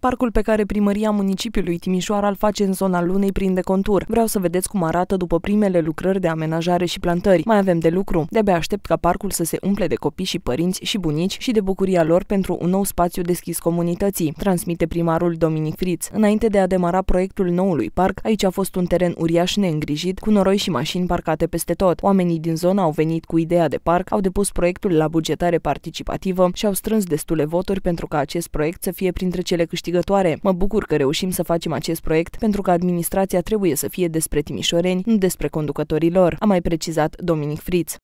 Parcul pe care primăria municipiului Timișoara îl face în zona lunei prin decontur. Vreau să vedeți cum arată după primele lucrări de amenajare și plantări. Mai avem de lucru. De-abia aștept ca parcul să se umple de copii și părinți și bunici și de bucuria lor pentru un nou spațiu deschis comunității, transmite primarul Dominic Friț. Înainte de a demara proiectul noului parc, aici a fost un teren uriaș neîngrijit, cu noroi și mașini parcate peste tot. Oamenii din zona au venit cu ideea de parc, au depus proiectul la bugetare participativă și au strâns destule voturi pentru ca acest proiect să fie printre cele câștigate câștigătoare. Mă bucur că reușim să facem acest proiect pentru că administrația trebuie să fie despre timișoreni, nu despre conducătorii lor, a mai precizat Dominic Fritz.